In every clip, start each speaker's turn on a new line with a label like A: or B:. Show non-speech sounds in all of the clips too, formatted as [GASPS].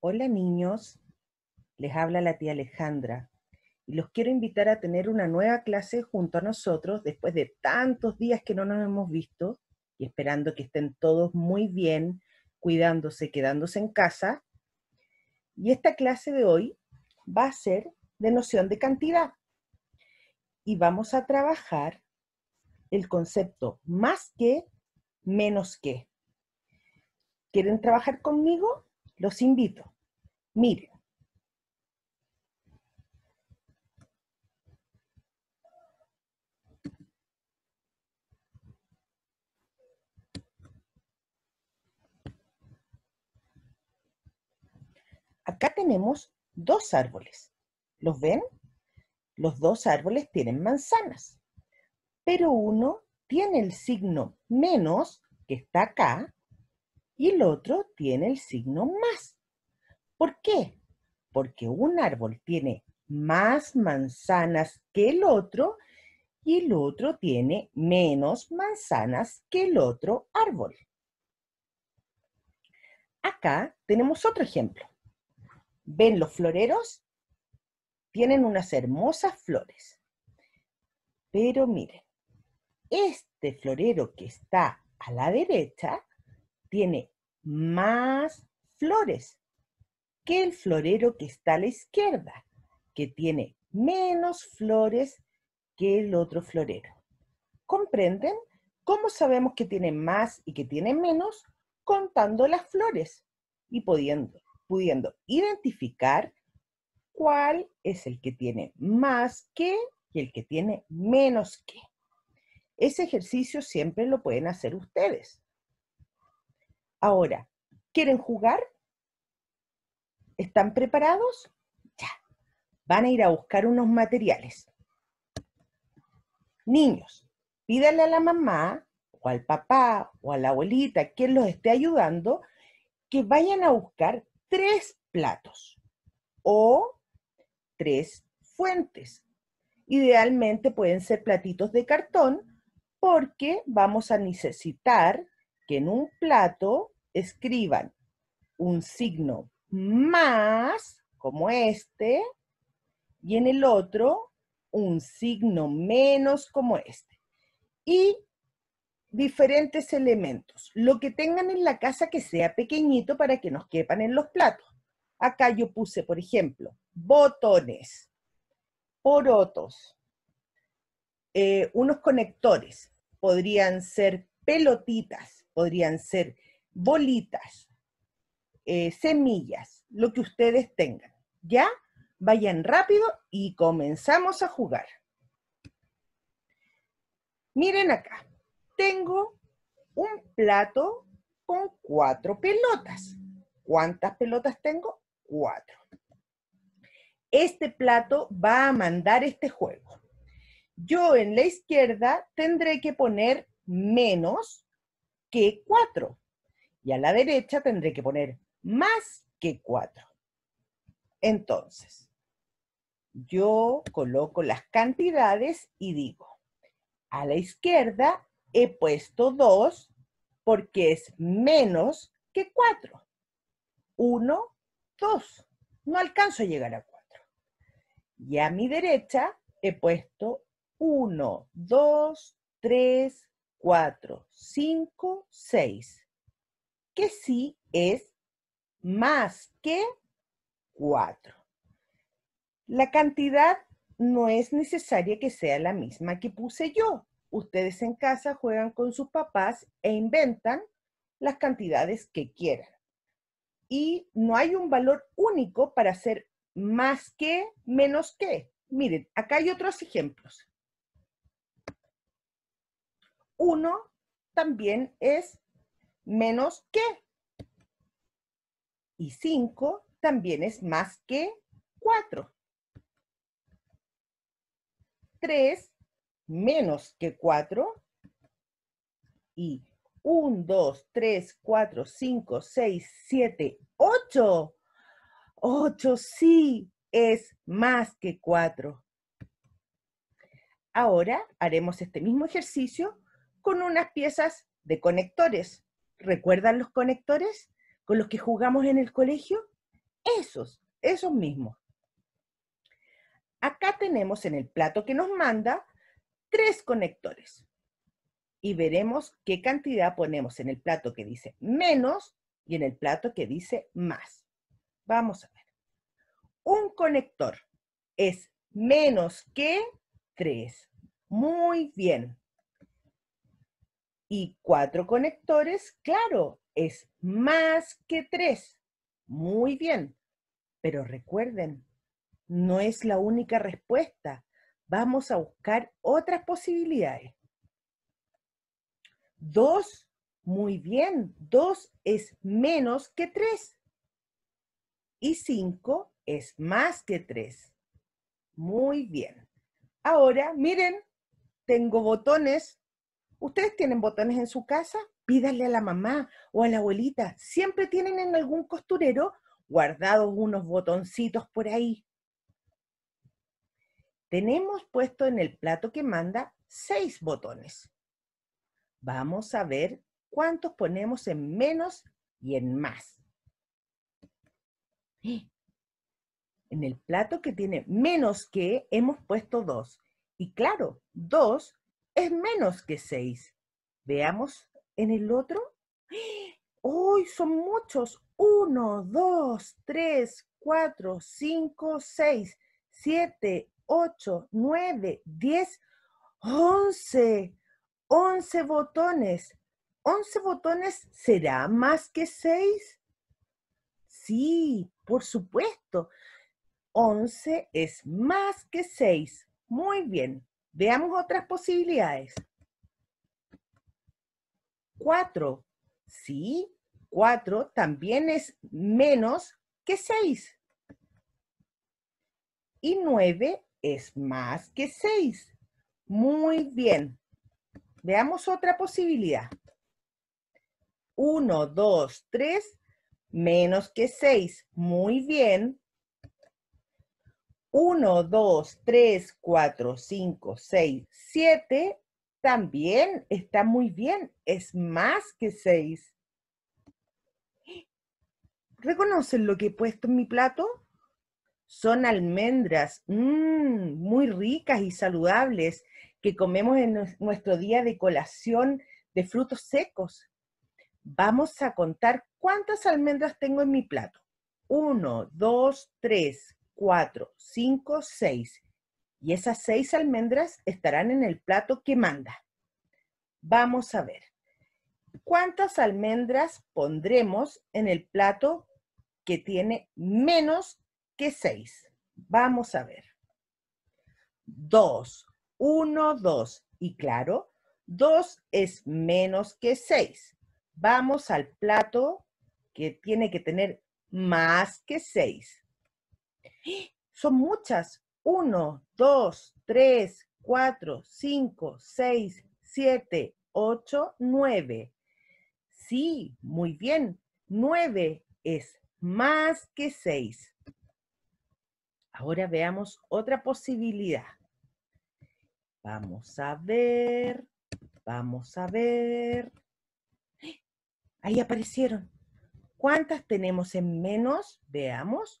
A: Hola niños, les habla la tía Alejandra y los quiero invitar a tener una nueva clase junto a nosotros después de tantos días que no nos hemos visto y esperando que estén todos muy bien, cuidándose, quedándose en casa. Y esta clase de hoy va a ser de noción de cantidad y vamos a trabajar el concepto más que, menos que. ¿Quieren trabajar conmigo? Los invito. Miren. Acá tenemos dos árboles. ¿Los ven? Los dos árboles tienen manzanas, pero uno tiene el signo menos, que está acá, y el otro tiene el signo más. ¿Por qué? Porque un árbol tiene más manzanas que el otro y el otro tiene menos manzanas que el otro árbol. Acá tenemos otro ejemplo. ¿Ven los floreros? Tienen unas hermosas flores. Pero miren, este florero que está a la derecha tiene más flores que el florero que está a la izquierda, que tiene menos flores que el otro florero. ¿Comprenden? ¿Cómo sabemos que tiene más y que tiene menos? Contando las flores y pudiendo, identificar cuál es el que tiene más que y el que tiene menos que. Ese ejercicio siempre lo pueden hacer ustedes. Ahora, ¿quieren jugar? ¿Están preparados? Ya. Van a ir a buscar unos materiales. Niños, pídale a la mamá o al papá o a la abuelita, quien los esté ayudando, que vayan a buscar tres platos o tres fuentes. Idealmente pueden ser platitos de cartón porque vamos a necesitar que en un plato escriban un signo más, como este, y en el otro un signo menos, como este. Y diferentes elementos. Lo que tengan en la casa que sea pequeñito para que nos quepan en los platos. Acá yo puse, por ejemplo, botones, porotos, eh, unos conectores, podrían ser pelotitas, podrían ser bolitas, eh, semillas, lo que ustedes tengan. ¿Ya? Vayan rápido y comenzamos a jugar. Miren acá, tengo un plato con cuatro pelotas. ¿Cuántas pelotas tengo? Cuatro. Este plato va a mandar este juego. Yo en la izquierda tendré que poner menos que 4. Y a la derecha tendré que poner más que 4. Entonces, yo coloco las cantidades y digo, a la izquierda he puesto 2 porque es menos que 4. 1, 2. No alcanzo a llegar a 4. Y a mi derecha he puesto 1, 2, 3, 4, 5, 6, que sí es más que 4. La cantidad no es necesaria que sea la misma que puse yo. Ustedes en casa juegan con sus papás e inventan las cantidades que quieran. Y no hay un valor único para hacer más que, menos que. Miren, acá hay otros ejemplos. 1 también es menos que. Y 5 también es más que 4. 3 menos que 4. Y 1, 2, 3, 4, 5, 6, 7, 8. 8 sí es más que 4. Ahora haremos este mismo ejercicio con unas piezas de conectores. ¿Recuerdan los conectores con los que jugamos en el colegio? Esos, esos mismos. Acá tenemos en el plato que nos manda tres conectores. Y veremos qué cantidad ponemos en el plato que dice menos y en el plato que dice más. Vamos a ver. Un conector es menos que tres. Muy bien y cuatro conectores, claro, es más que tres. Muy bien, pero recuerden, no es la única respuesta. Vamos a buscar otras posibilidades. Dos, muy bien, dos es menos que tres. Y cinco es más que tres. Muy bien. Ahora, miren, tengo botones Ustedes tienen botones en su casa, pídanle a la mamá o a la abuelita. Siempre tienen en algún costurero guardados unos botoncitos por ahí. Tenemos puesto en el plato que manda seis botones. Vamos a ver cuántos ponemos en menos y en más. [GASPS] En el plato que tiene menos que hemos puesto dos. Y claro, dos es menos que 6. Veamos en el otro. ¡Uy, son muchos! 1, 2, 3, 4, 5, 6, 7, 8, 9, 10, 11. 11 botones. ¿11 botones será más que 6? Sí, por supuesto. 11 es más que 6. Muy bien. Veamos otras posibilidades. 4, sí, 4 también es menos que 6. Y 9 es más que 6. Muy bien. Veamos otra posibilidad. 1, 2, 3 menos que 6. Muy bien. 1, 2, 3, 4, 5, 6, 7 también está muy bien. Es más que 6. ¿Reconocen lo que he puesto en mi plato? Son almendras, mmm, muy ricas y saludables, que comemos en nuestro día de colación de frutos secos. Vamos a contar cuántas almendras tengo en mi plato. 1, 2, 3, 4, 5, 6. Y esas 6 almendras estarán en el plato que manda. Vamos a ver. ¿Cuántas almendras pondremos en el plato que tiene menos que 6? Vamos a ver. 2, 1, 2. Y claro, 2 es menos que 6. Vamos al plato que tiene que tener más que 6. Son muchas. Uno, dos, tres, cuatro, cinco, seis, siete, ocho, nueve. Sí, muy bien. Nueve es más que seis. Ahora veamos otra posibilidad. Vamos a ver, vamos a ver. Ahí aparecieron. ¿Cuántas tenemos en menos? Veamos.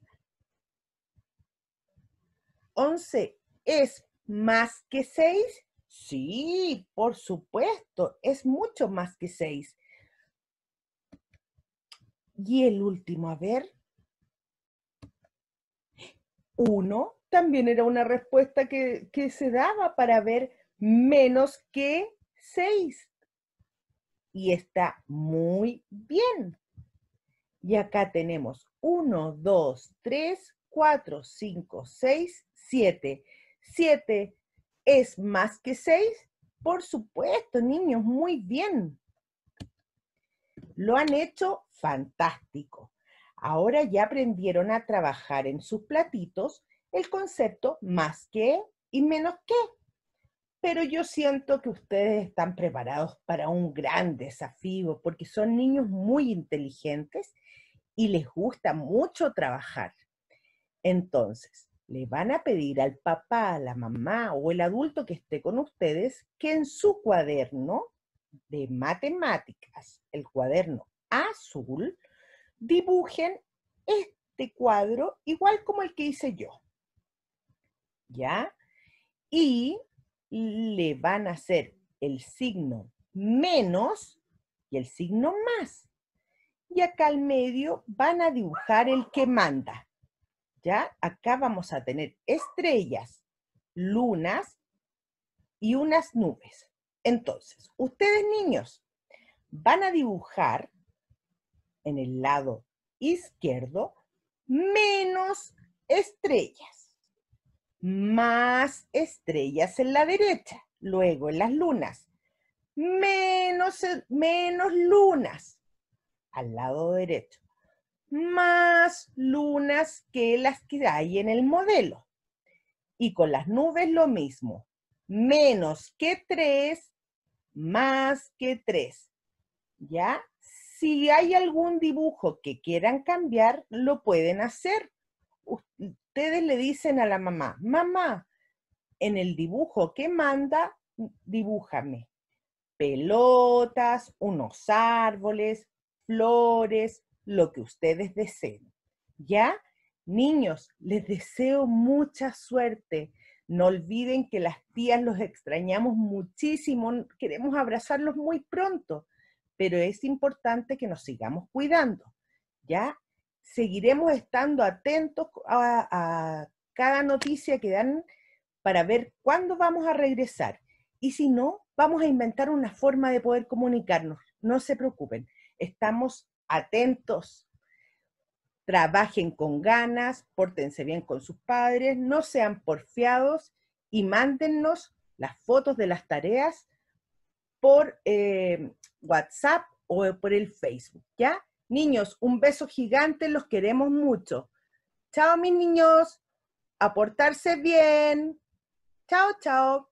A: 11 es más que 6? Sí, por supuesto, es mucho más que 6. Y el último, a ver. 1 también era una respuesta que, se daba para ver menos que 6. Y está muy bien. Y acá tenemos 1, 2, 3, 4, 5, 6, Siete. ¿Siete es más que 6. Por supuesto, niños, muy bien. Lo han hecho fantástico. Ahora ya aprendieron a trabajar en sus platitos el concepto más que y menos que. Pero yo siento que ustedes están preparados para un gran desafío porque son niños muy inteligentes y les gusta mucho trabajar. Entonces, le van a pedir al papá, a la mamá o el adulto que esté con ustedes que en su cuaderno de matemáticas, el cuaderno azul, dibujen este cuadro igual como el que hice yo. ¿Ya? Y le van a hacer el signo menos y el signo más. Y acá al medio van a dibujar el que manda. ¿ya? Acá vamos a tener estrellas, lunas y unas nubes. Entonces, ustedes niños van a dibujar en el lado izquierdo menos estrellas, más estrellas en la derecha, luego en las lunas, menos, menos lunas al lado derecho, más lunas que las que hay en el modelo. Y con las nubes lo mismo. Menos que tres más que tres ¿Ya? Si hay algún dibujo que quieran cambiar, lo pueden hacer. Ustedes le dicen a la mamá, mamá, en el dibujo que manda, dibújame pelotas, unos árboles, flores, lo que ustedes deseen. ¿Ya? Niños, les deseo mucha suerte. No olviden que las tías los extrañamos muchísimo, queremos abrazarlos muy pronto, pero es importante que nos sigamos cuidando. ¿Ya? Seguiremos estando atentos a, cada noticia que dan para ver cuándo vamos a regresar. Y si no, vamos a inventar una forma de poder comunicarnos. No se preocupen, estamos atentos, trabajen con ganas, pórtense bien con sus padres, no sean porfiados y mándennos las fotos de las tareas por eh, WhatsApp o por el Facebook, ¿ya? Niños, un beso gigante, los queremos mucho. Chao, mis niños, aportarse bien. Chao, chao.